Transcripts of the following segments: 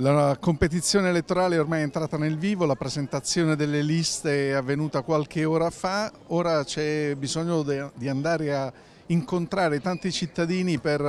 La competizione elettorale è ormai entrata nel vivo, la presentazione delle liste è avvenuta qualche ora fa, ora c'è bisogno di andare a incontrare tanti cittadini per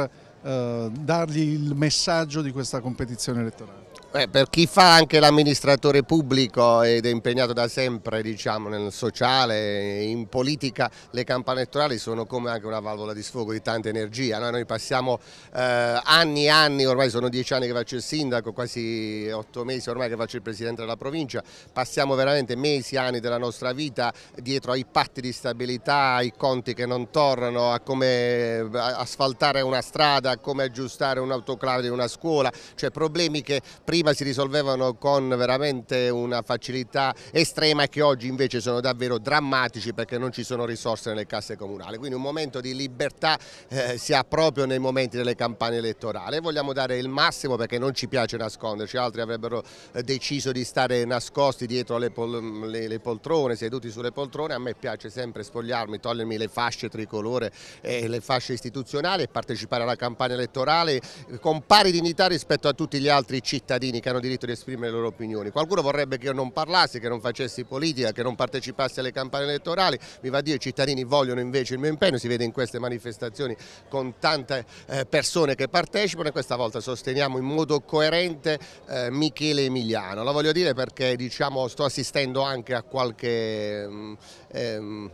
eh, dargli il messaggio di questa competizione elettorale. Beh, per chi fa anche l'amministratore pubblico ed è impegnato da sempre diciamo, nel sociale, in politica, le campane elettorali sono come anche una valvola di sfogo di tanta energia. Noi, noi passiamo eh, anni e anni, ormai sono dieci anni che faccio il sindaco, quasi otto mesi ormai che faccio il presidente della provincia, passiamo veramente mesi, e anni della nostra vita dietro ai patti di stabilità, ai conti che non tornano, a come asfaltare una strada, a come aggiustare un autoclave di una scuola, cioè problemi che prima prima si risolvevano con veramente una facilità estrema e che oggi invece sono davvero drammatici perché non ci sono risorse nelle casse comunali. Quindi un momento di libertà eh, si ha proprio nei momenti delle campagne elettorali. Vogliamo dare il massimo perché non ci piace nasconderci, altri avrebbero eh, deciso di stare nascosti dietro le, pol mm, le, le, poltrone, seduti sulle poltrone. A me piace sempre spogliarmi, togliermi le fasce tricolore e le fasce istituzionali e partecipare alla campagna elettorale con pari dignità rispetto a tutti gli altri cittadini cittadini che hanno diritto di esprimere le loro opinioni. Qualcuno vorrebbe che io non parlassi, che non facessi politica, che non partecipassi alle campagne elettorali, mi va a dire i cittadini vogliono invece il mio impegno, si vede in queste manifestazioni con tante eh, persone che partecipano e questa volta sosteniamo in modo coerente eh, Michele Emiliano. Lo voglio dire perché diciamo, sto assistendo anche a qualche... Mm, ehm,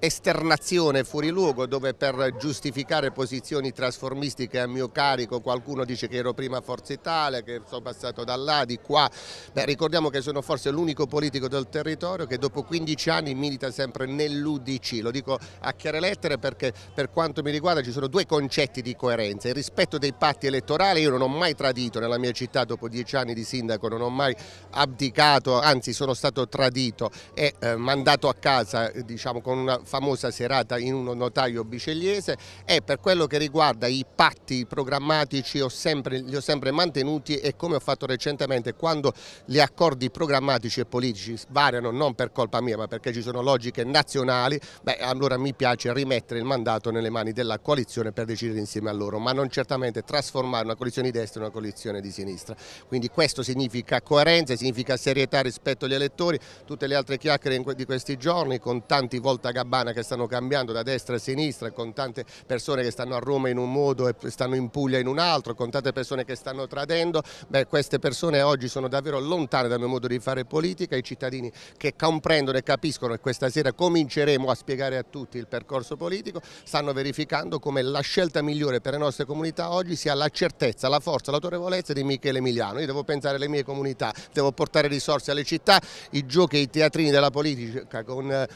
esternazione fuori luogo dove per giustificare posizioni trasformistiche a mio carico qualcuno dice che ero prima Forza Italia, che sono passato da là, di qua. Beh, ricordiamo che sono forse l'unico politico del territorio che dopo 15 anni milita sempre nell'UDC, lo dico a chiare lettere perché per quanto mi riguarda ci sono due concetti di coerenza, il rispetto dei patti elettorali, io non ho mai tradito nella mia città dopo 10 anni di sindaco, non ho mai abdicato, anzi sono stato tradito e eh, mandato a casa diciamo con una famosa serata in uno notaio bicelliese e per quello che riguarda i patti programmatici ho sempre, li ho sempre mantenuti e come ho fatto recentemente quando gli accordi programmatici e politici variano non per colpa mia ma perché ci sono logiche nazionali, beh, allora mi piace rimettere il mandato nelle mani della coalizione per decidere insieme a loro, ma non certamente trasformare una coalizione di destra in una coalizione di sinistra. Quindi questo significa coerenza, significa serietà rispetto agli elettori, tutte le altre chiacchiere di questi giorni con tanti volta gabbani urbana che stanno cambiando da destra a sinistra, con tante persone che stanno a Roma in un modo e stanno in Puglia in un altro, con tante persone che stanno tradendo, beh, queste persone oggi sono davvero lontane dal mio modo di fare politica, i cittadini che comprendono e capiscono e questa sera cominceremo a spiegare a tutti il percorso politico, stanno verificando come la scelta migliore per le nostre comunità oggi sia la certezza, la forza, l'autorevolezza di Michele Emiliano. Io devo pensare alle mie comunità, devo portare risorse alle città, i giochi i teatrini della politica con eh,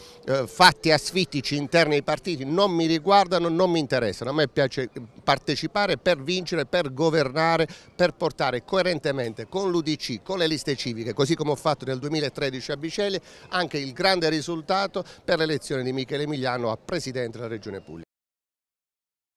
fatti a sfida sfittici interni ai partiti non mi riguardano, non mi interessano. A me piace partecipare per vincere, per governare, per portare coerentemente con l'Udc, con le liste civiche, così come ho fatto nel 2013 a Bicelli, anche il grande risultato per l'elezione di Michele Emiliano a Presidente della Regione Puglia.